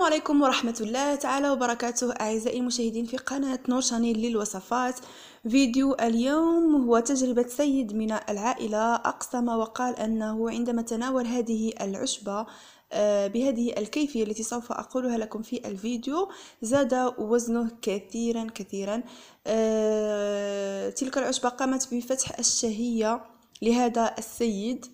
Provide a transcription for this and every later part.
السلام عليكم ورحمة الله تعالى وبركاته أعزائي المشاهدين في قناة نور شانيل للوصفات فيديو اليوم هو تجربة سيد من العائلة أقسم وقال أنه عندما تناول هذه العشبة آه، بهذه الكيفية التي سوف أقولها لكم في الفيديو زاد وزنه كثيرا كثيرا آه، تلك العشبة قامت بفتح الشهية لهذا السيد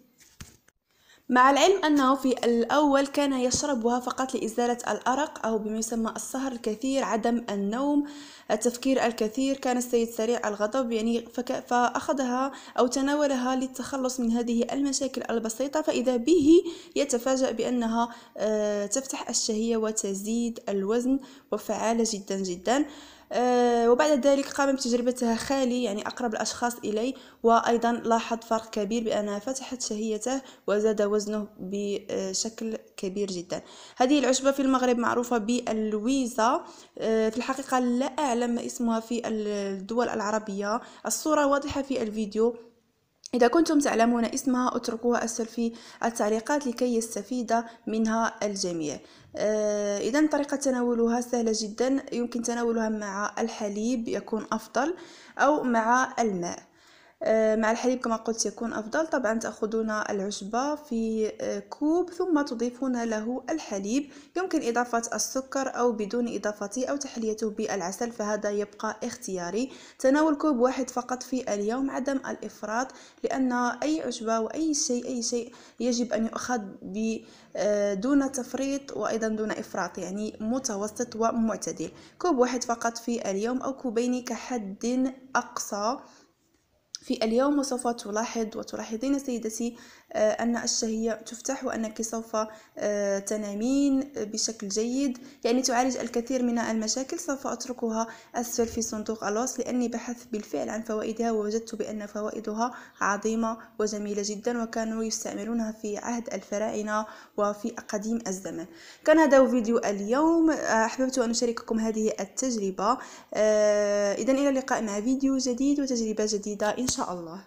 مع العلم أنه في الأول كان يشربها فقط لإزالة الأرق أو بما يسمى السهر الكثير عدم النوم التفكير الكثير كان السيد سريع الغضب يعني فك... فأخذها أو تناولها للتخلص من هذه المشاكل البسيطة فإذا به يتفاجأ بأنها آه، تفتح الشهية وتزيد الوزن وفعالة جدا جدا آه، وبعد ذلك قام بتجربتها خالي يعني أقرب الأشخاص إلي وأيضا لاحظ فرق كبير بأنها فتحت شهيته وزاد وزنه بشكل كبير جدا هذه العشبة في المغرب معروفة بالويزا آه، في الحقيقة لا أعلم ما اسمها في الدول العربية الصورة واضحة في الفيديو إذا كنتم تعلمون اسمها اتركوها أسفل في التعليقات لكي يستفيد منها الجميع آه إذا طريقة تناولها سهلة جدا يمكن تناولها مع الحليب يكون أفضل أو مع الماء آه، مع الحليب كما قلت يكون أفضل طبعا تأخذون العشبة في آه، كوب ثم تضيفون له الحليب يمكن إضافة السكر أو بدون إضافته أو تحليته بالعسل فهذا يبقى اختياري تناول كوب واحد فقط في اليوم عدم الإفراط لأن أي عشبة وأي شيء أي شيء يجب أن يؤخذ آه، دون تفريط وأيضا دون إفراط يعني متوسط ومعتدل كوب واحد فقط في اليوم أو كوبين كحد أقصى في اليوم سوف تلاحظ وتلاحظين سيدتي آه، أن الشهية تفتح وأنك سوف آه، تنامين بشكل جيد يعني تعالج الكثير من المشاكل سوف أتركها أسفل في صندوق الوصف لأني بحثت بالفعل عن فوائدها ووجدت بأن فوائدها عظيمة وجميلة جدا وكانوا يستعملونها في عهد الفراعنة وفي قديم الزمن كان هذا فيديو اليوم أحببت أن أشارككم هذه التجربة آه، إذا إلى اللقاء مع فيديو جديد وتجربة جديدة إن شاء Masya Allah